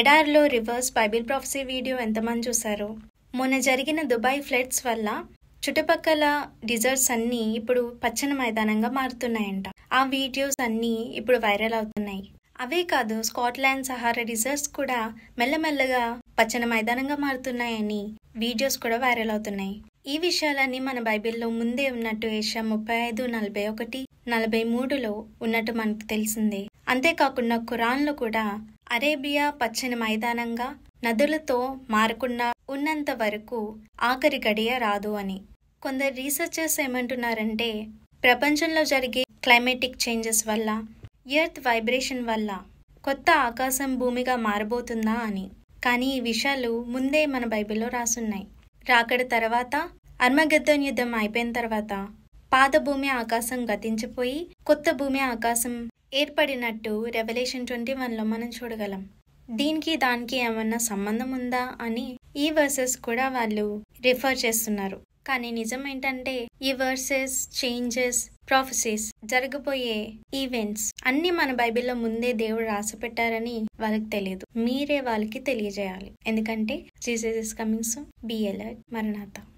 ఎడార్లో rivers Bible prophecy video ఎంతమంది చూసారు మొన్న జరిగిన దుబాయ్ ఫ్లడ్స్ వల్ల చుట్టుపక్కల డిజర్ట్స్ అన్నీ ఇప్పుడు పచ్చని మైదానంగా మారుతున్నాయంట ఆ వీడియోస్ అన్నీ ఇప్పుడు వైరల్ అవుతున్నాయి అవే కాదు స్కాట్లాండ్ సహార డిజర్ట్స్ కూడా మెల్లమెల్లగా పచ్చని మైదానంగా మారుతున్నాయని వీడియోస్ కూడా వైరల్ అవుతున్నాయి ఈ విషయాలన్నీ మన బైబిల్లో ముందే ఉన్నట్టు ఏషియా ముప్పై ఐదు నలభై ఒకటి నలభై మూడులో ఉన్నట్టు మనకు తెలిసిందే అంతేకాకుండా ఖురాన్లో కూడా అరేబియా పచ్చని మైదానంగా నదులతో మారకుండా ఉన్నంత వరకు ఆఖరి గడియ రాదు అని కొందరు రీసెర్చర్స్ ఏమంటున్నారంటే ప్రపంచంలో జరిగే క్లైమేటిక్ చేంజెస్ వల్ల ఎర్త్ వైబ్రేషన్ వల్ల కొత్త ఆకాశం భూమిగా మారబోతుందా అని కానీ ఈ విషయాలు ముందే మన బైబిల్లో రాసున్నాయి రాకడ తర్వాత అర్మగద్దన్ యుద్ధం అయిపోయిన తర్వాత పాత భూమి ఆకాశం గతించిపోయి కొత్త భూమి ఆకాశం ఏర్పడినట్టు రెవల్యూషన్ ట్వంటీ వన్లో మనం చూడగలం దీనికి దానికి ఏమన్నా సంబంధం ఉందా అని ఈ వర్సెస్ కూడా వాళ్ళు రిఫర్ చేస్తున్నారు కానీ నిజం ఏంటంటే ఈ వర్సెస్ చేంజెస్ ప్రాఫెసెస్ జరగబోయే ఈవెంట్స్ అన్ని మన బైబిల్లో ముందే దేవుడు రాసి పెట్టారని వాళ్ళకి తెలియదు మీరే వాళ్ళకి తెలియజేయాలి ఎందుకంటే జీసస్ ఇస్ కమింగ్ సూన్ బి మరణాథ